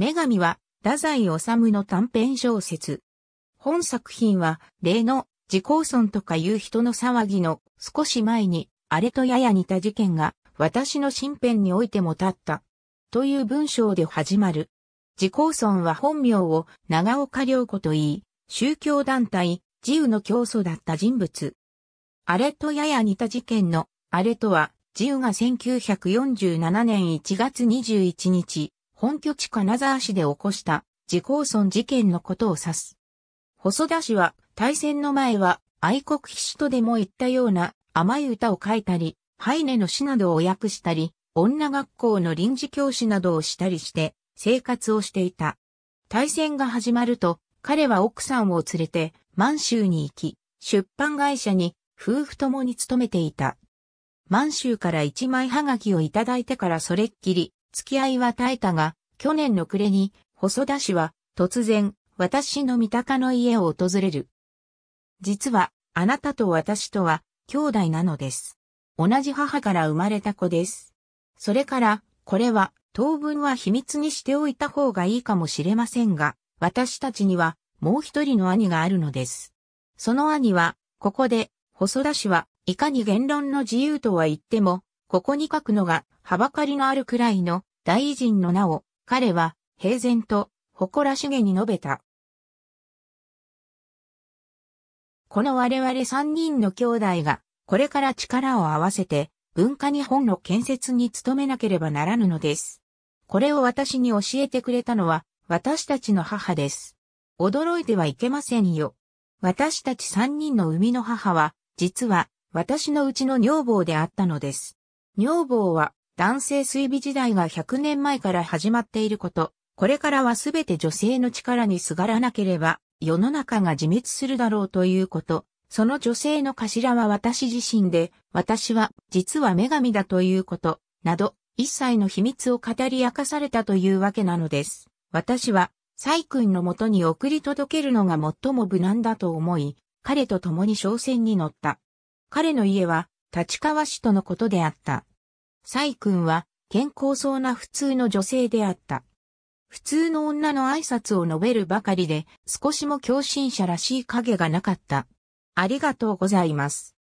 女神は、太宰治の短編小説。本作品は、例の、自公村とかいう人の騒ぎの少し前に、あれとやや似た事件が、私の身辺においても立った。という文章で始まる。自公村は本名を長岡良子と言い、宗教団体、自由の教祖だった人物。あれとやや似た事件の、あれとは、自由が1947年1月21日、本拠地金沢市で起こした自公村事件のことを指す。細田氏は大戦の前は愛国騎士とでも言ったような甘い歌を書いたり、ハイネの詩などを訳したり、女学校の臨時教師などをしたりして生活をしていた。大戦が始まると彼は奥さんを連れて満州に行き、出版会社に夫婦共に勤めていた。満州から一枚はがきをいただいてからそれっきり付き合いは絶えたが、去年の暮れに、細田氏は、突然、私の三鷹の家を訪れる。実は、あなたと私とは、兄弟なのです。同じ母から生まれた子です。それから、これは、当分は秘密にしておいた方がいいかもしれませんが、私たちには、もう一人の兄があるのです。その兄は、ここで、細田氏は、いかに言論の自由とは言っても、ここに書くのが、はばかりのあるくらいの大偉人の名を、彼は平然と誇らしげに述べた。この我々三人の兄弟が、これから力を合わせて、文化日本の建設に努めなければならぬのです。これを私に教えてくれたのは、私たちの母です。驚いてはいけませんよ。私たち三人の生みの母は、実は、私のうちの女房であったのです。女房は男性水美時代が100年前から始まっていること、これからはすべて女性の力にすがらなければ世の中が自滅するだろうということ、その女性の頭は私自身で、私は実は女神だということ、など、一切の秘密を語り明かされたというわけなのです。私は、細君のもとに送り届けるのが最も無難だと思い、彼と共に商船に乗った。彼の家は、立川市とのことであった。蔡君は健康そうな普通の女性であった。普通の女の挨拶を述べるばかりで、少しも共振者らしい影がなかった。ありがとうございます。